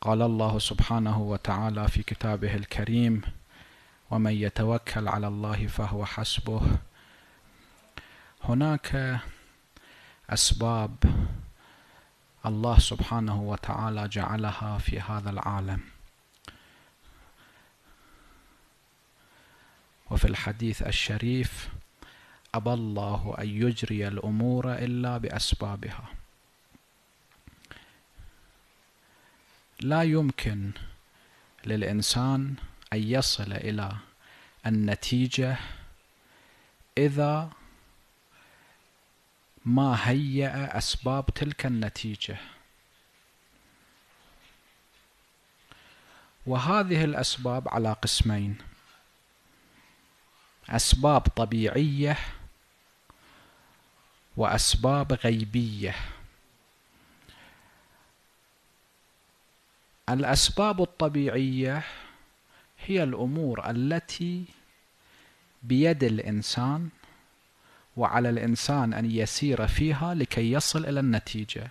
قال الله سبحانه وتعالى في كتابه الكريم ومن يتوكل على الله فهو حسبه هناك أسباب الله سبحانه وتعالى جعلها في هذا العالم وفي الحديث الشريف أبى الله أن يجري الأمور إلا بأسبابها لا يمكن للإنسان أن يصل إلى النتيجة إذا ما هيأ أسباب تلك النتيجة وهذه الأسباب على قسمين أسباب طبيعية وأسباب غيبية الأسباب الطبيعية هي الأمور التي بيد الإنسان وعلى الإنسان أن يسير فيها لكي يصل إلى النتيجة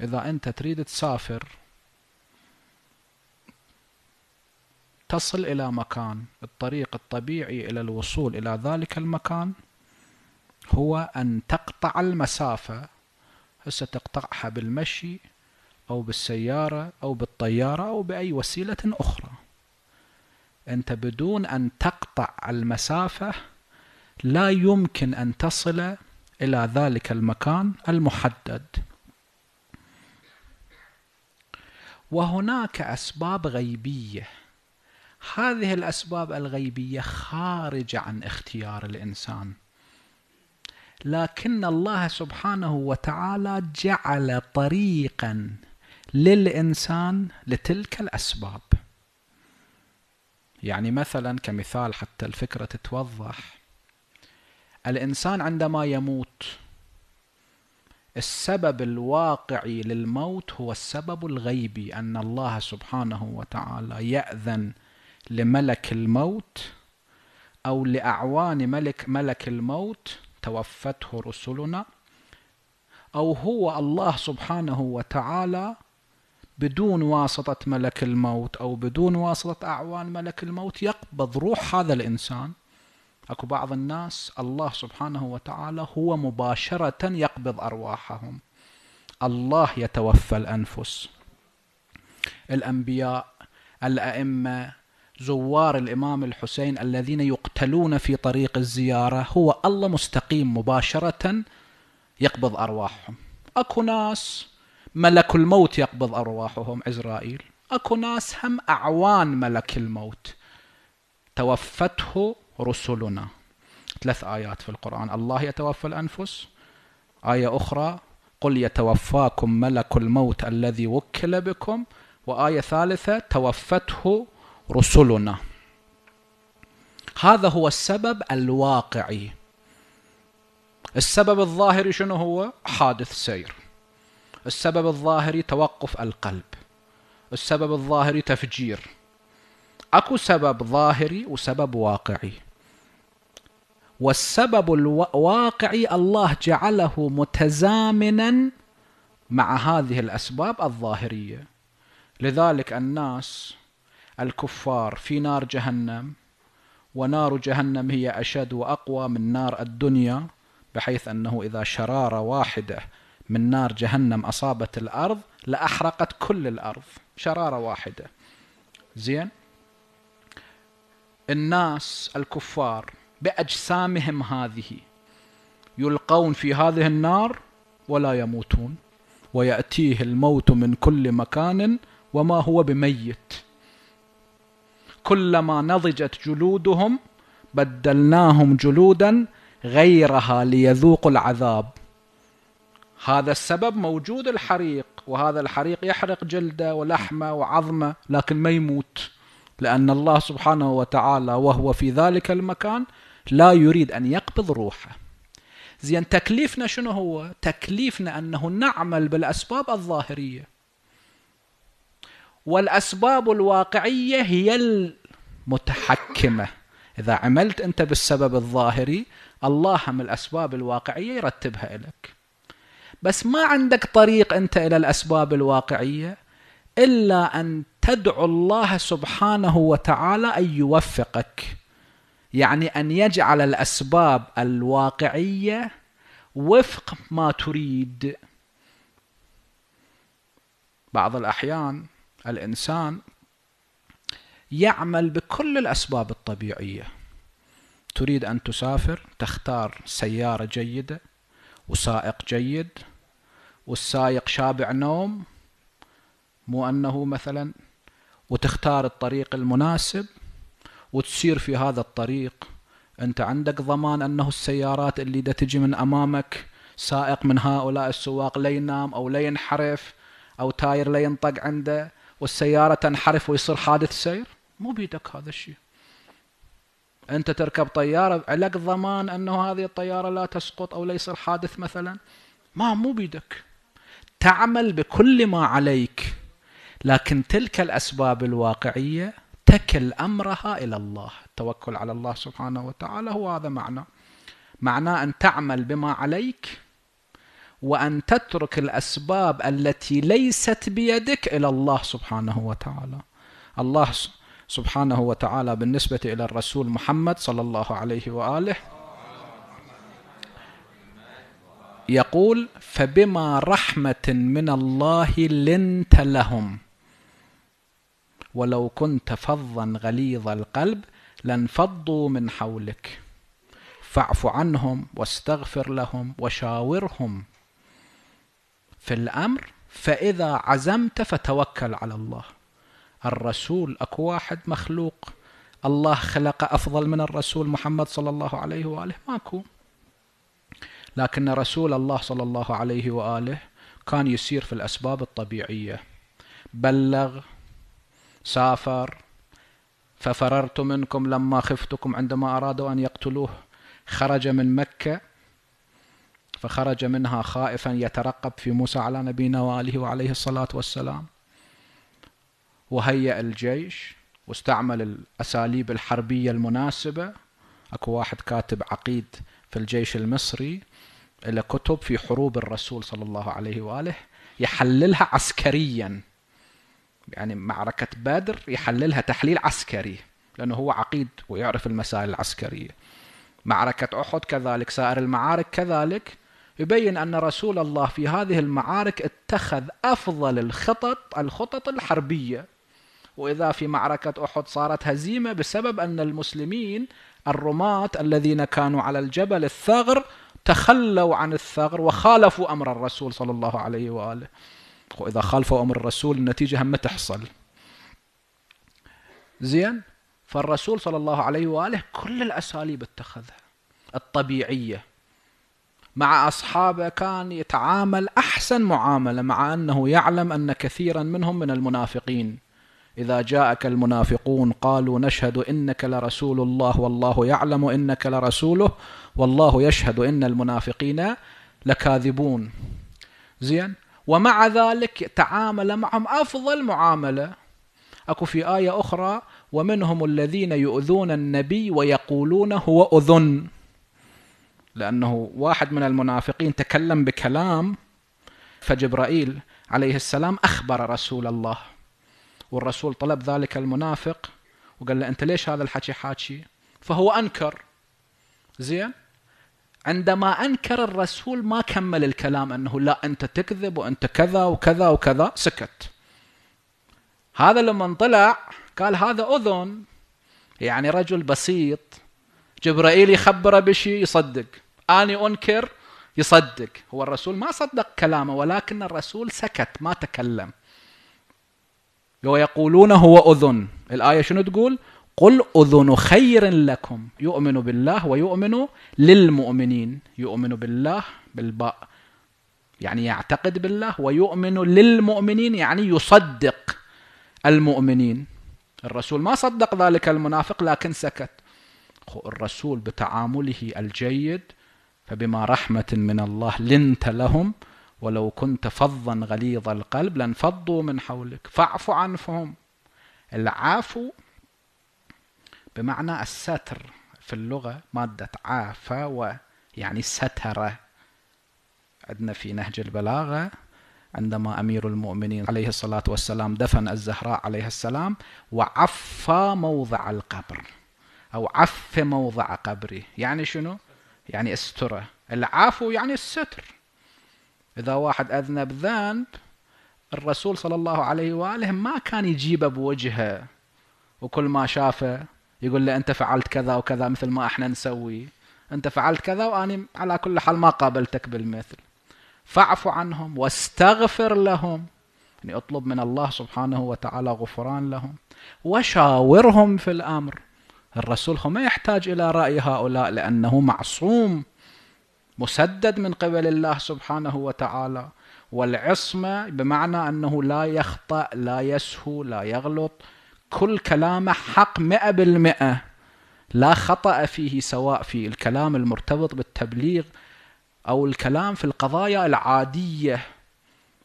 إذا أنت تريد تسافر تصل إلى مكان الطريق الطبيعي إلى الوصول إلى ذلك المكان هو أن تقطع المسافة هسه تقطعها بالمشي أو بالسيارة أو بالطيارة أو بأي وسيلة أخرى أنت بدون أن تقطع المسافة لا يمكن أن تصل إلى ذلك المكان المحدد وهناك أسباب غيبية هذه الأسباب الغيبية خارجة عن اختيار الإنسان لكن الله سبحانه وتعالى جعل طريقا للإنسان لتلك الأسباب يعني مثلا كمثال حتى الفكرة تتوضح الإنسان عندما يموت السبب الواقعي للموت هو السبب الغيبي أن الله سبحانه وتعالى يأذن لملك الموت أو لأعوان ملك ملك الموت توفته رسلنا أو هو الله سبحانه وتعالى بدون واسطة ملك الموت أو بدون واسطة أعوان ملك الموت يقبض روح هذا الإنسان أكو بعض الناس الله سبحانه وتعالى هو مباشرة يقبض أرواحهم الله يتوفى الأنفس الأنبياء الأئمة زوار الإمام الحسين الذين يقتلون في طريق الزيارة هو الله مستقيم مباشرة يقبض أرواحهم أكو ناس ملك الموت يقبض أرواحهم عزرائيل أكو ناس هم أعوان ملك الموت توفته رسلنا ثلاث آيات في القرآن الله يتوفى الأنفس آية أخرى قل يتوفاكم ملك الموت الذي وكل بكم وآية ثالثة توفته رسلنا هذا هو السبب الواقعي السبب الظاهري شنو هو حادث سير السبب الظاهري توقف القلب السبب الظاهري تفجير اكو سبب ظاهري وسبب واقعي والسبب الواقعي الله جعله متزامنا مع هذه الاسباب الظاهريه لذلك الناس الكفار في نار جهنم ونار جهنم هي اشد واقوى من نار الدنيا بحيث انه اذا شراره واحده من نار جهنم أصابت الأرض لأحرقت كل الأرض شرارة واحدة زين الناس الكفار بأجسامهم هذه يلقون في هذه النار ولا يموتون ويأتيه الموت من كل مكان وما هو بميت كلما نضجت جلودهم بدلناهم جلودا غيرها ليذوقوا العذاب هذا السبب موجود الحريق وهذا الحريق يحرق جلده ولحمه وعظمه لكن ما يموت لأن الله سبحانه وتعالى وهو في ذلك المكان لا يريد أن يقبض روحه زين تكليفنا شنو هو تكليفنا أنه نعمل بالأسباب الظاهرية والأسباب الواقعية هي المتحكمة إذا عملت أنت بالسبب الظاهري الله من الأسباب الواقعية يرتبها لك بس ما عندك طريق انت الى الاسباب الواقعيه الا ان تدعو الله سبحانه وتعالى ان يوفقك يعني ان يجعل الاسباب الواقعيه وفق ما تريد بعض الاحيان الانسان يعمل بكل الاسباب الطبيعيه تريد ان تسافر تختار سياره جيده وسائق جيد والسايق شابع نوم مو أنه مثلا وتختار الطريق المناسب وتسير في هذا الطريق أنت عندك ضمان أنه السيارات اللي دا تجي من أمامك سائق من هؤلاء السواق لا ينام أو لا ينحرف أو تاير لا ينطق عنده والسيارة تنحرف ويصير حادث سير مو بيدك هذا الشيء انت تركب طياره لك ضمان انه هذه الطياره لا تسقط او لا يصير حادث مثلا ما مو بيدك تعمل بكل ما عليك لكن تلك الاسباب الواقعيه تكل امرها الى الله التوكل على الله سبحانه وتعالى هو هذا معنى معناه ان تعمل بما عليك وان تترك الاسباب التي ليست بيدك الى الله سبحانه وتعالى الله سبحانه وتعالى بالنسبه الى الرسول محمد صلى الله عليه واله يقول فبما رحمة من الله لنت لهم ولو كنت فظا غليظ القلب لانفضوا من حولك فاعف عنهم واستغفر لهم وشاورهم في الأمر فإذا عزمت فتوكل على الله الرسول أكو واحد مخلوق الله خلق أفضل من الرسول محمد صلى الله عليه وآله ماكو لكن رسول الله صلى الله عليه واله كان يسير في الاسباب الطبيعيه بلغ سافر ففررت منكم لما خفتكم عندما ارادوا ان يقتلوه خرج من مكه فخرج منها خائفا يترقب في موسى على نبينا واله وعليه الصلاه والسلام وهيأ الجيش واستعمل الاساليب الحربيه المناسبه اكو واحد كاتب عقيد في الجيش المصري إلى كتب في حروب الرسول صلى الله عليه وآله يحللها عسكريا يعني معركة بدر يحللها تحليل عسكري لأنه هو عقيد ويعرف المسائل العسكرية معركة أحد كذلك سائر المعارك كذلك يبين أن رسول الله في هذه المعارك اتخذ أفضل الخطط الخطط الحربية وإذا في معركة أحد صارت هزيمة بسبب أن المسلمين الرماة الذين كانوا على الجبل الثغر تخلوا عن الثغر وخالفوا أمر الرسول صلى الله عليه وآله وإذا خالفوا أمر الرسول النتيجة هم تحصل زين فالرسول صلى الله عليه وآله كل الأساليب اتخذها الطبيعية مع أصحابه كان يتعامل أحسن معاملة مع أنه يعلم أن كثيرا منهم من المنافقين إذا جاءك المنافقون قالوا نشهد إنك لرسول الله والله يعلم إنك لرسوله والله يشهد إن المنافقين لكاذبون زين ومع ذلك تعامل معهم أفضل معاملة أكو في آية أخرى ومنهم الذين يؤذون النبي ويقولون هو أذن لأنه واحد من المنافقين تكلم بكلام فجبرائيل عليه السلام أخبر رسول الله والرسول طلب ذلك المنافق وقال له أنت ليش هذا الحكي حاكي فهو أنكر زين عندما أنكر الرسول ما كمل الكلام أنه لا أنت تكذب وأنت كذا وكذا وكذا سكت هذا لما طلع قال هذا أذن يعني رجل بسيط جبرائيل يخبره بشيء يصدق اني أنكر يصدق هو الرسول ما صدق كلامه ولكن الرسول سكت ما تكلم ويقولون هو أذن الآية شنو تقول قل أذن خير لكم يؤمن بالله ويؤمن للمؤمنين يؤمن بالله بالباء يعني يعتقد بالله ويؤمن للمؤمنين يعني يصدق المؤمنين الرسول ما صدق ذلك المنافق لكن سكت الرسول بتعامله الجيد فبما رحمة من الله لنت لهم ولو كنت فظا غليظ القلب لانفضوا من حولك فاعف عنهم العفو بمعنى الستر في اللغة مادة عافة ويعني سترة عندنا في نهج البلاغة عندما أمير المؤمنين عليه الصلاة والسلام دفن الزهراء عليه السلام وعفى موضع القبر أو عف موضع قبره يعني شنو؟ يعني استرة العفو يعني الستر إذا واحد أذنب ذنب الرسول صلى الله عليه وآله ما كان يجيبه بوجهه وكل ما شافه يقول له أنت فعلت كذا وكذا مثل ما إحنا نسوي أنت فعلت كذا وأنا على كل حال ما قابلتك بالمثل فاعف عنهم واستغفر لهم يعني اطلب من الله سبحانه وتعالى غفران لهم وشاورهم في الأمر الرسول هو ما يحتاج إلى رأي هؤلاء لأنه معصوم مسدد من قبل الله سبحانه وتعالى والعصمة بمعنى أنه لا يخطأ لا يسهو لا يغلط كل كلامه حق مئة بالمئة لا خطأ فيه سواء في الكلام المرتبط بالتبليغ أو الكلام في القضايا العادية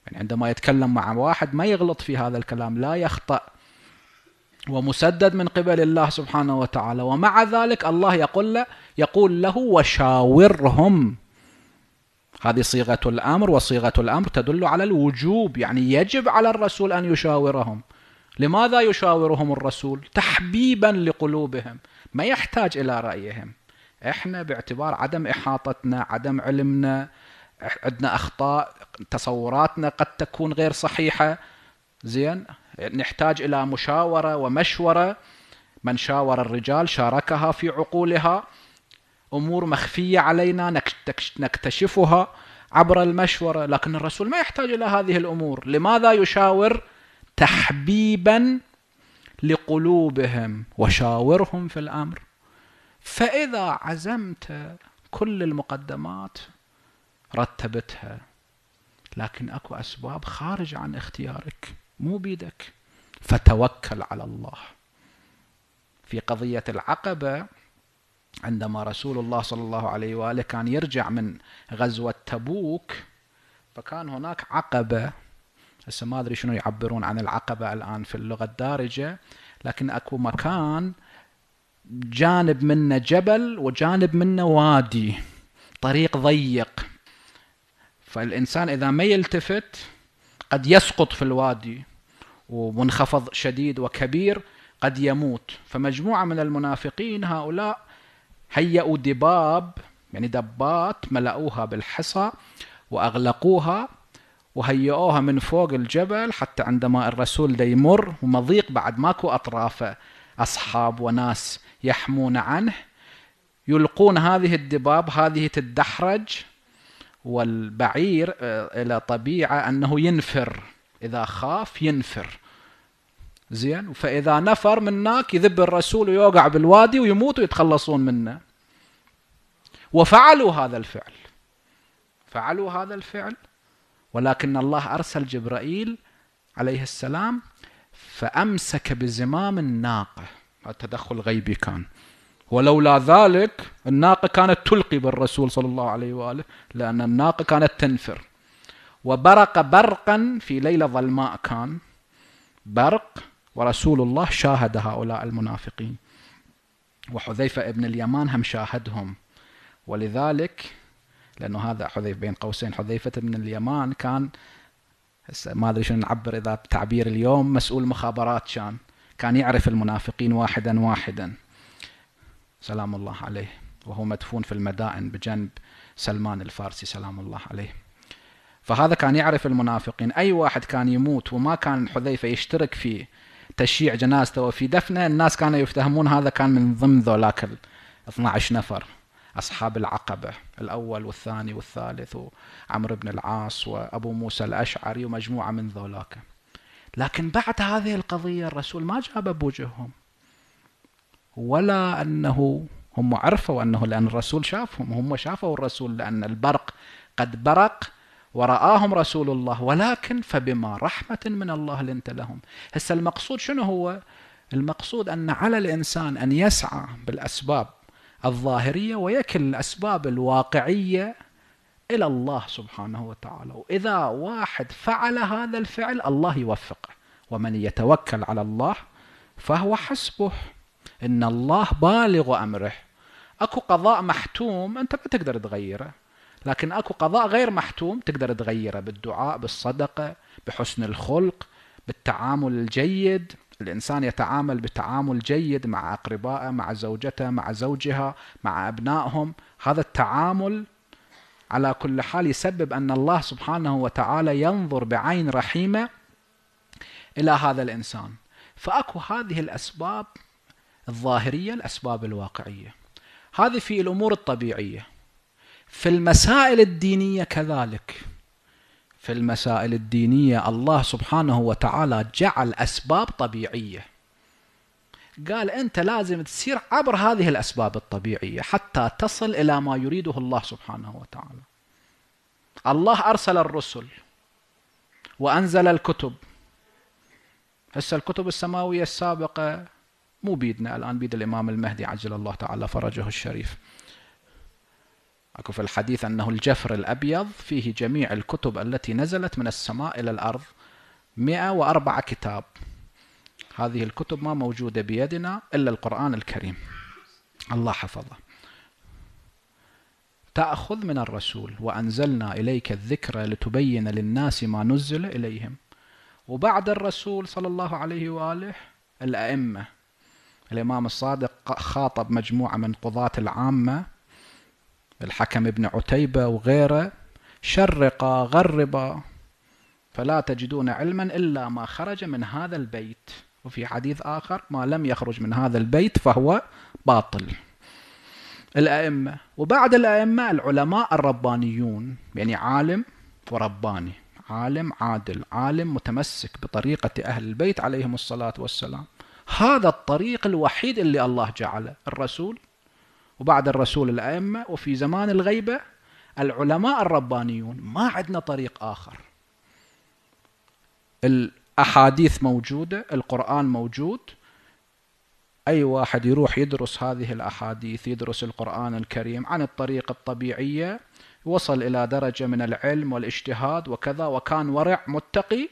يعني عندما يتكلم مع واحد ما يغلط في هذا الكلام لا يخطأ ومسدد من قبل الله سبحانه وتعالى ومع ذلك الله يقول له يقول له وشاورهم هذه صيغة الأمر وصيغة الأمر تدل على الوجوب يعني يجب على الرسول أن يشاورهم لماذا يشاورهم الرسول تحبيبا لقلوبهم ما يحتاج إلى رأيهم إحنا باعتبار عدم إحاطتنا عدم علمنا عندنا أخطاء تصوراتنا قد تكون غير صحيحة زين نحتاج إلى مشاورة ومشورة من شاور الرجال شاركها في عقولها أمور مخفية علينا نكتشفها عبر المشورة لكن الرسول ما يحتاج إلى هذه الأمور لماذا يشاور تحبيبا لقلوبهم وشاورهم في الأمر فإذا عزمت كل المقدمات رتبتها لكن اكو اسباب خارج عن اختيارك مو بيدك فتوكل على الله في قضيه العقبه عندما رسول الله صلى الله عليه وآله كان يرجع من غزوة تبوك فكان هناك عقبة هسه ما أدري شنو يعبرون عن العقبة الآن في اللغة الدارجة لكن أكو مكان جانب منه جبل وجانب منه وادي طريق ضيق فالإنسان إذا ما يلتفت قد يسقط في الوادي ومنخفض شديد وكبير قد يموت فمجموعة من المنافقين هؤلاء هيئوا دباب يعني دبات ملأوها بالحصى وأغلقوها وهيئوها من فوق الجبل حتى عندما الرسول دا يمر ومضيق بعد ماكو أطرافه أصحاب وناس يحمون عنه يلقون هذه الدباب هذه تدحرج والبعير آه، إلى طبيعة أنه ينفر إذا خاف ينفر زين فإذا نفر منك يذب الرسول ويوقع بالوادي ويموت ويتخلصون منه وفعلوا هذا الفعل فعلوا هذا الفعل ولكن الله أرسل جبرائيل عليه السلام فأمسك بزمام الناقة التدخل غيبي كان ولولا ذلك الناقة كانت تلقي بالرسول صلى الله عليه وآله لأن الناقة كانت تنفر وبرق برقا في ليلة ظلماء كان برق ورسول الله شاهد هؤلاء المنافقين وحذيفة ابن اليمان هم شاهدهم ولذلك لأنه هذا حذيفة بين قوسين حذيفة ابن اليمان كان هسه ما أدري شنو نعبر إذا بتعبير اليوم مسؤول مخابرات كان كان يعرف المنافقين واحدا واحدا سلام الله عليه وهو مدفون في المدائن بجنب سلمان الفارسي سلام الله عليه فهذا كان يعرف المنافقين أي واحد كان يموت وما كان حذيفة يشترك فيه تشييع جنازته وفي دفنه الناس كانوا يفتهمون هذا كان من ضمن ذولاك ال 12 نفر أصحاب العقبة الأول والثاني والثالث وعمرو بن العاص وأبو موسى الأشعري ومجموعة من ذولاك لكن بعد هذه القضية الرسول ما جاب بوجههم ولا أنه هم عرفوا أنه لأن الرسول شافهم هم شافوا الرسول لأن البرق قد برق ورآهم رسول الله ولكن فبما رحمة من الله لنت لهم هسه المقصود شنو هو المقصود أن على الإنسان أن يسعى بالأسباب الظاهرية ويكل الأسباب الواقعية إلى الله سبحانه وتعالى وإذا واحد فعل هذا الفعل الله يوفقه ومن يتوكل على الله فهو حسبه إن الله بالغ أمره أكو قضاء محتوم أنت ما تقدر تغيره لكن اكو قضاء غير محتوم تقدر تغيره بالدعاء بالصدقه بحسن الخلق بالتعامل الجيد الانسان يتعامل بتعامل جيد مع اقربائه مع زوجته مع زوجها مع ابنائهم هذا التعامل على كل حال يسبب ان الله سبحانه وتعالى ينظر بعين رحيمه الى هذا الانسان فاكو هذه الاسباب الظاهريه الاسباب الواقعيه هذه في الامور الطبيعيه في المسائل الدينية كذلك في المسائل الدينية الله سبحانه وتعالى جعل أسباب طبيعية قال أنت لازم تسير عبر هذه الأسباب الطبيعية حتى تصل إلى ما يريده الله سبحانه وتعالى الله أرسل الرسل وأنزل الكتب هسه الكتب السماوية السابقة مو بيدنا الآن بيد الإمام المهدي عجل الله تعالى فرجه الشريف أكو في الحديث أنه الجفر الأبيض فيه جميع الكتب التي نزلت من السماء إلى الأرض 104 كتاب هذه الكتب ما موجودة بيدنا إلا القرآن الكريم الله حفظه تأخذ من الرسول وأنزلنا إليك الذكر لتبين للناس ما نزل إليهم وبعد الرسول صلى الله عليه وآله الأئمة الإمام الصادق خاطب مجموعة من قضاة العامة الحكم ابن عتيبة وغيره شرق غرب فلا تجدون علما إلا ما خرج من هذا البيت وفي حديث آخر ما لم يخرج من هذا البيت فهو باطل الأئمة وبعد الأئمة العلماء الربانيون يعني عالم ورباني عالم عادل عالم متمسك بطريقة أهل البيت عليهم الصلاة والسلام هذا الطريق الوحيد اللي الله جعله الرسول وبعد الرسول الأئمة وفي زمان الغيبة العلماء الربانيون ما عندنا طريق آخر الأحاديث موجودة القرآن موجود أي واحد يروح يدرس هذه الأحاديث يدرس القرآن الكريم عن الطريق الطبيعية وصل إلى درجة من العلم والاجتهاد وكذا وكان ورع متقي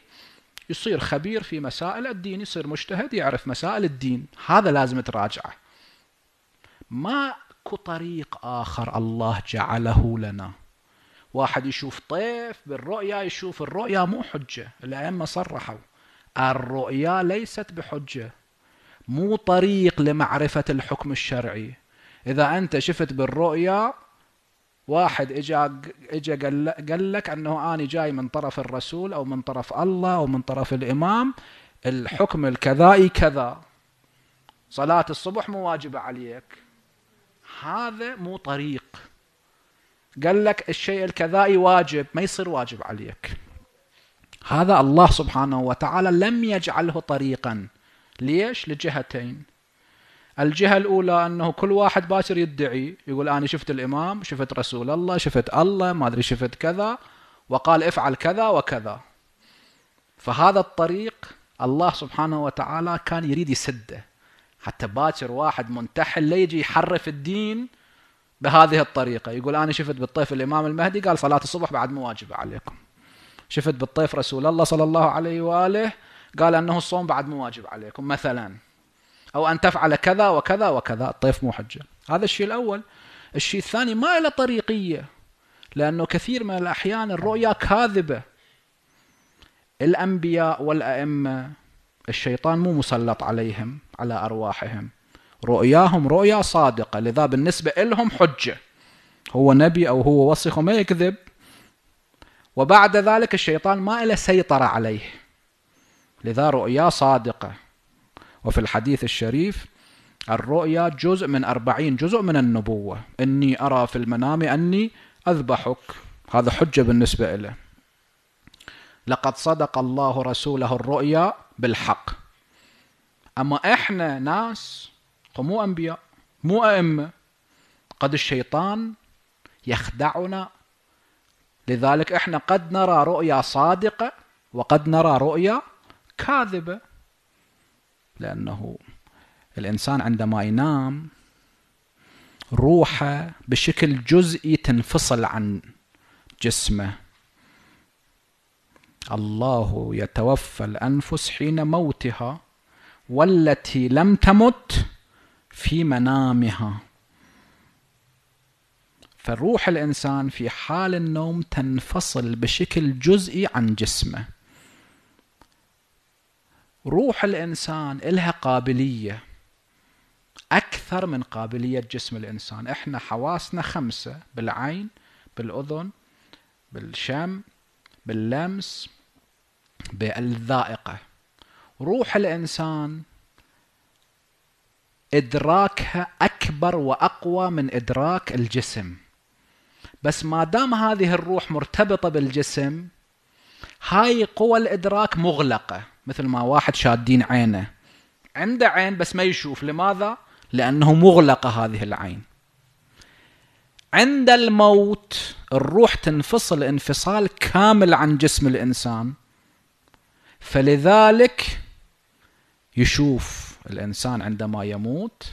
يصير خبير في مسائل الدين يصير مجتهد يعرف مسائل الدين هذا لازم تراجعه ما اكو طريق اخر الله جعله لنا واحد يشوف طيف بالرؤيا يشوف الرؤيا مو حجه الائمه صرحوا الرؤيا ليست بحجه مو طريق لمعرفه الحكم الشرعي اذا انت شفت بالرؤيا واحد اجى اجى قال لك انه انا جاي من طرف الرسول او من طرف الله او من طرف الامام الحكم الكذائي كذا صلاة الصبح مو واجبة عليك هذا مو طريق قال لك الشيء الكذائي واجب ما يصير واجب عليك هذا الله سبحانه وتعالى لم يجعله طريقا ليش لجهتين الجهة الأولى أنه كل واحد باكر يدعي يقول أنا شفت الإمام شفت رسول الله شفت الله ما أدري شفت كذا وقال افعل كذا وكذا فهذا الطريق الله سبحانه وتعالى كان يريد يسده حتى باكر واحد منتحل لا يجي يحرف الدين بهذه الطريقه يقول انا شفت بالطيف الامام المهدي قال صلاه الصبح بعد مو واجبه عليكم شفت بالطيف رسول الله صلى الله عليه واله قال انه الصوم بعد مو واجب عليكم مثلا او ان تفعل كذا وكذا وكذا الطيف مو حجه هذا الشيء الاول الشيء الثاني ما له طريقيه لانه كثير من الاحيان الرؤيا كاذبه الانبياء والائمه الشيطان مو مسلط عليهم على أرواحهم رؤياهم رؤيا صادقة لذا بالنسبة لهم حجة هو نبي أو هو وصخ ما يكذب وبعد ذلك الشيطان ما له سيطرة عليه لذا رؤيا صادقة وفي الحديث الشريف الرؤيا جزء من أربعين جزء من النبوة إني أرى في المنام أني أذبحك هذا حجة بالنسبة له لقد صدق الله رسوله الرؤيا بالحق أما إحنا ناس مو أنبياء مو أئمة قد الشيطان يخدعنا لذلك إحنا قد نرى رؤيا صادقة وقد نرى رؤيا كاذبة لأنه الإنسان عندما ينام روحه بشكل جزئي تنفصل عن جسمه الله يتوفى الأنفس حين موتها والتي لم تمت في منامها فروح الإنسان في حال النوم تنفصل بشكل جزئي عن جسمه روح الإنسان إلها قابلية أكثر من قابلية جسم الإنسان إحنا حواسنا خمسة بالعين بالأذن بالشم باللمس بالذائقة روح الإنسان إدراكها أكبر وأقوى من إدراك الجسم بس ما دام هذه الروح مرتبطة بالجسم هاي قوى الإدراك مغلقة مثل ما واحد شادين عينه عنده عين بس ما يشوف لماذا؟ لأنه مغلقة هذه العين عند الموت الروح تنفصل انفصال كامل عن جسم الانسان فلذلك يشوف الإنسان عندما يموت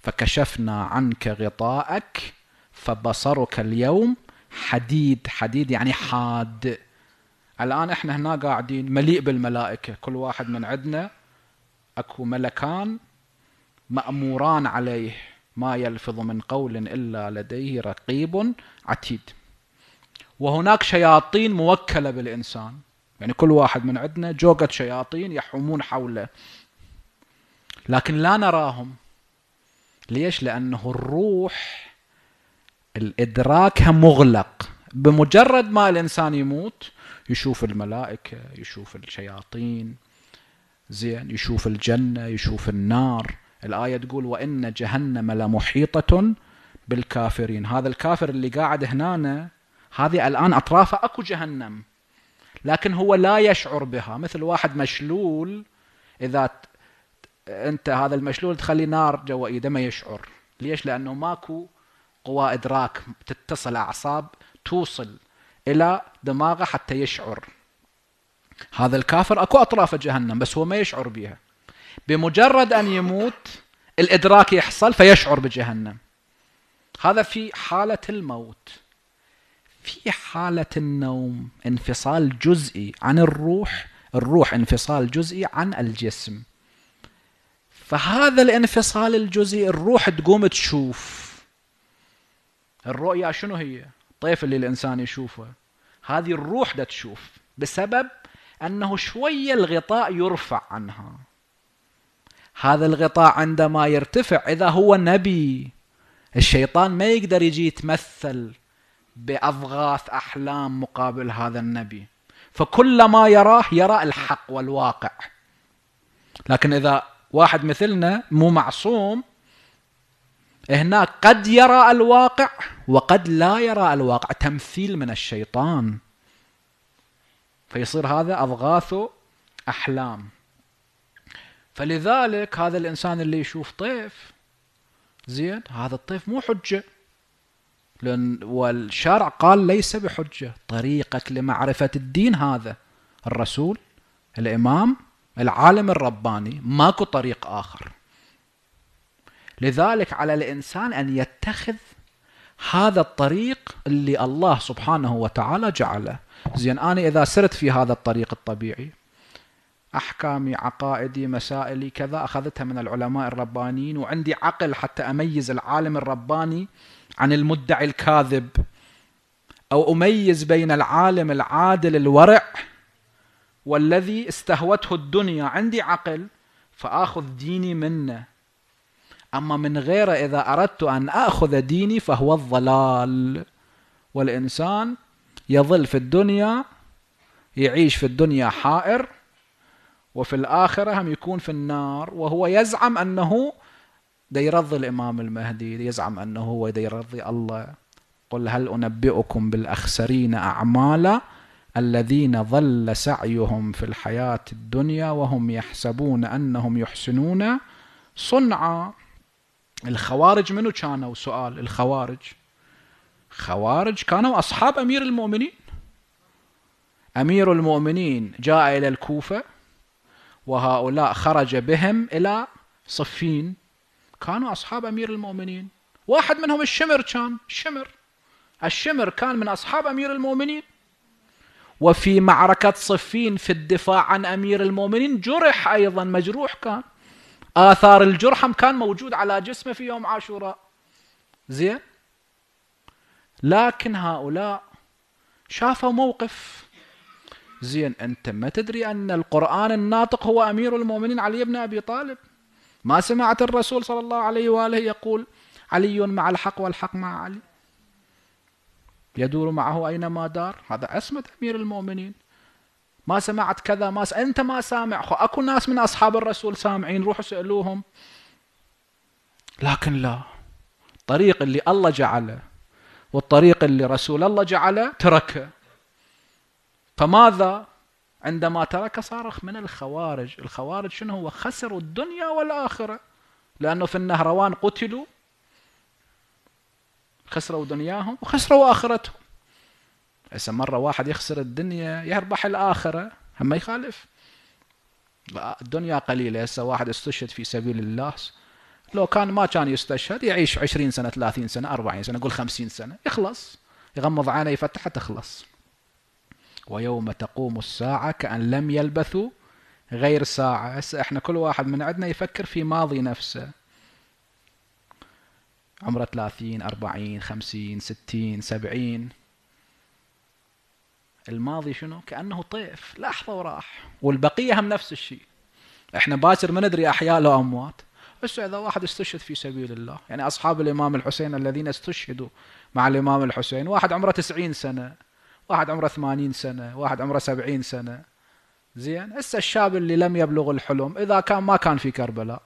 فكشفنا عنك غطاءك فبصرك اليوم حديد حديد يعني حاد الآن إحنا هنا قاعدين مليء بالملائكة كل واحد من عندنا أكو ملكان مأموران عليه ما يلفظ من قول إلا لديه رقيب عتيد وهناك شياطين موكلة بالإنسان يعني كل واحد من عندنا جوقة شياطين يحومون حوله لكن لا نراهم ليش لأنه الروح الإدراكها مغلق بمجرد ما الإنسان يموت يشوف الملائكة يشوف الشياطين زين يشوف الجنة يشوف النار الآية تقول وإن جهنم لمحيطة بالكافرين هذا الكافر اللي قاعد هنا هذه الآن أطرافه أكو جهنم لكن هو لا يشعر بها مثل واحد مشلول اذا انت هذا المشلول تخلي نار جوا ايده ما يشعر ليش لانه ماكو قوى ادراك تتصل اعصاب توصل الى دماغه حتى يشعر هذا الكافر اكو اطراف جهنم بس هو ما يشعر بها بمجرد ان يموت الادراك يحصل فيشعر بجهنم هذا في حاله الموت في حالة النوم انفصال جزئي عن الروح الروح انفصال جزئي عن الجسم فهذا الانفصال الجزئي الروح تقوم تشوف الرؤية شنو هي الطيف اللي الإنسان يشوفه هذه الروح دا تشوف بسبب أنه شوية الغطاء يرفع عنها هذا الغطاء عندما يرتفع إذا هو نبي الشيطان ما يقدر يجي يتمثل باضغاث احلام مقابل هذا النبي فكل ما يراه يرى الحق والواقع لكن اذا واحد مثلنا مو معصوم هناك قد يرى الواقع وقد لا يرى الواقع تمثيل من الشيطان فيصير هذا اضغاث احلام فلذلك هذا الانسان اللي يشوف طيف زين هذا الطيف مو حجه لأن والشرع قال ليس بحجة طريقك لمعرفة الدين هذا الرسول الإمام العالم الرباني ماكو طريق آخر لذلك على الإنسان أن يتخذ هذا الطريق اللي الله سبحانه وتعالى جعله زين أنا إذا سرت في هذا الطريق الطبيعي أحكامي عقائدي مسائلي كذا أخذتها من العلماء الربانيين وعندي عقل حتى أميز العالم الرباني عن المدعي الكاذب او اميز بين العالم العادل الورع والذي استهوته الدنيا عندي عقل فاخذ ديني منه اما من غيره اذا اردت ان اخذ ديني فهو الضلال والانسان يظل في الدنيا يعيش في الدنيا حائر وفي الاخره هم يكون في النار وهو يزعم انه دا يرضي الإمام المهدي يزعم أنه هو دا يرضي الله قل هل أنبئكم بالأخسرين أعمالا الذين ظل سعيهم في الحياة الدنيا وهم يحسبون أنهم يحسنون صنعا الخوارج منو كانوا سؤال الخوارج خوارج كانوا أصحاب أمير المؤمنين أمير المؤمنين جاء إلى الكوفة وهؤلاء خرج بهم إلى صفين كانوا أصحاب أمير المؤمنين واحد منهم الشمر كان الشمر الشمر كان من أصحاب أمير المؤمنين وفي معركة صفين في الدفاع عن أمير المؤمنين جرح أيضا مجروح كان آثار الجرحم كان موجود على جسمه في يوم عاشوراء زين لكن هؤلاء شافوا موقف زين أنت ما تدري أن القرآن الناطق هو أمير المؤمنين علي بن أبي طالب ما سمعت الرسول صلى الله عليه وآله يقول علي مع الحق والحق مع علي يدور معه أينما دار هذا عصمة أمير المؤمنين ما سمعت كذا ما س... أنت ما سامع أكو ناس من أصحاب الرسول سامعين روحوا سألوهم لكن لا الطريق اللي الله جعله والطريق اللي رسول الله جعله تركه فماذا عندما ترك صارخ من الخوارج الخوارج شنو هو خسروا الدنيا والآخرة لأنه في النهروان قتلوا خسروا دنياهم وخسروا آخرتهم هسه مرة واحد يخسر الدنيا يربح الآخرة هم ما يخالف الدنيا قليلة هسه واحد استشهد في سبيل الله لو كان ما كان يستشهد يعيش 20 سنة 30 سنة 40 سنة أقول 50 سنة يخلص يغمض عينه يفتحه تخلص ويوم تقوم الساعة كأن لم يلبثوا غير ساعة هسه احنا كل واحد من عندنا يفكر في ماضي نفسه عمره 30 40 50 60 70 الماضي شنو كأنه طيف لحظة وراح والبقية هم نفس الشيء احنا باكر ما ندري أحياء لو أموات بس إذا واحد استشهد في سبيل الله يعني أصحاب الإمام الحسين الذين استشهدوا مع الإمام الحسين واحد عمره 90 سنة واحد عمره 80 سنه واحد عمره 70 سنه زين هسه الشاب اللي لم يبلغ الحلم اذا كان ما كان في كربلاء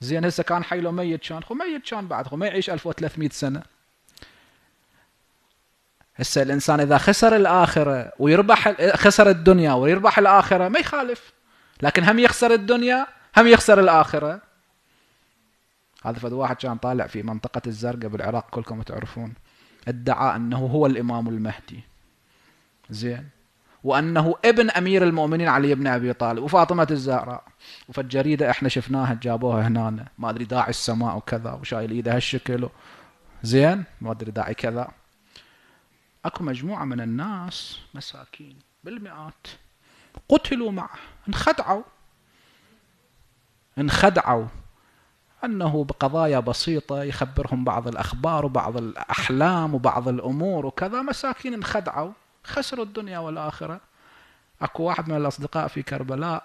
زين هسه كان حيله ميت كان خو ميت كان بعد خو ما يعيش 1300 سنه هسه الانسان اذا خسر الاخره ويربح خسر الدنيا ويربح الاخره ما يخالف لكن هم يخسر الدنيا هم يخسر الاخره هذا فد واحد كان طالع في منطقه الزرقاء بالعراق كلكم تعرفون ادعى انه هو الامام المهدي زين وانه ابن امير المؤمنين علي بن ابي طالب وفاطمه الزهراء وفالجريده احنا شفناها جابوها هنا ما ادري داعي السماء وكذا وشايل ايده هالشكل زين ما ادري داعي كذا اكو مجموعه من الناس مساكين بالمئات قتلوا معه انخدعوا انخدعوا انه بقضايا بسيطه يخبرهم بعض الاخبار وبعض الاحلام وبعض الامور وكذا مساكين انخدعوا خسروا الدنيا والآخرة أكو واحد من الأصدقاء في كربلاء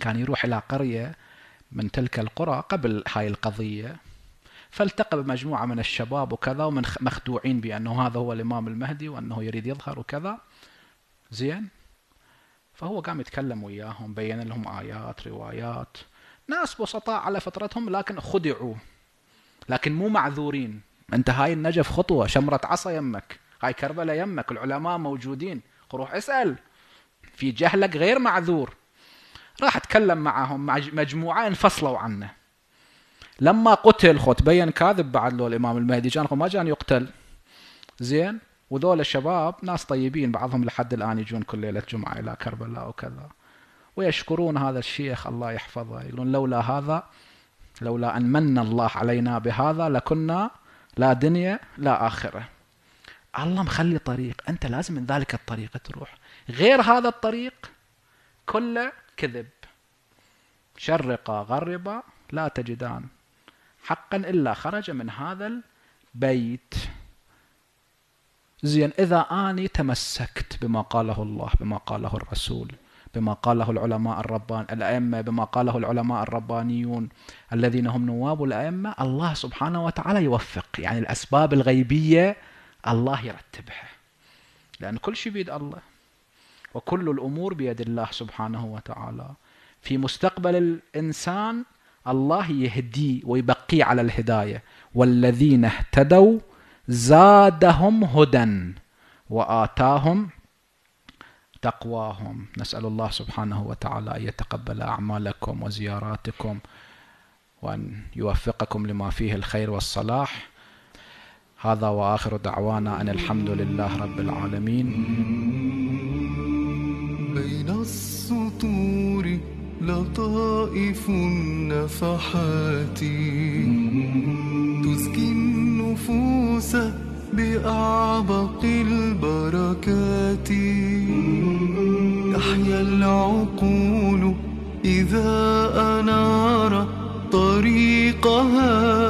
كان يروح إلى قرية من تلك القرى قبل هاي القضية فالتقى بمجموعة من الشباب وكذا ومن مخدوعين بأنه هذا هو الإمام المهدي وأنه يريد يظهر وكذا زين فهو قام يتكلم وياهم بين لهم آيات روايات ناس بسطاء على فترتهم لكن خدعوا لكن مو معذورين انت هاي النجف خطوة شمرة عصا يمك هاي كربلاء يمك العلماء موجودين روح اسأل في جهلك غير معذور راح اتكلم معهم مجموعة انفصلوا عنه لما قتل خو تبين كاذب بعد لو الامام المهدي كان ما كان يقتل زين وذول الشباب ناس طيبين بعضهم لحد الان يجون كل ليله جمعه الى كربلاء وكذا ويشكرون هذا الشيخ الله يحفظه يقولون لولا هذا لولا ان من الله علينا بهذا لكنا لا دنيا لا اخره الله مخلي طريق أنت لازم من ذلك الطريق تروح غير هذا الطريق كله كذب شرقا غربا لا تجدان حقا إلا خرج من هذا البيت زين إذا أني تمسكت بما قاله الله بما قاله الرسول بما قاله العلماء الربان الأئمة بما قاله العلماء الربانيون الذين هم نواب الأئمة الله سبحانه وتعالى يوفق يعني الأسباب الغيبية الله يرتبها لأن كل شيء بيد الله وكل الأمور بيد الله سبحانه وتعالى في مستقبل الإنسان الله يهديه ويبقيه على الهداية والذين اهتدوا زادهم هدى وآتاهم تقواهم نسأل الله سبحانه وتعالى أن يتقبل أعمالكم وزياراتكم وأن يوفقكم لما فيه الخير والصلاح هذا واخر دعوانا ان الحمد لله رب العالمين بين السطور لطائف النفحات تزكي النفوس بأعبق البركات تحيا العقول إذا أنار طريقها